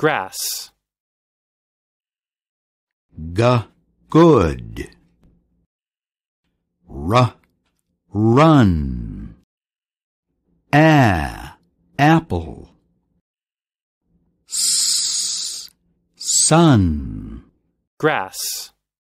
grass. G good. R run. A apple. S sun grass.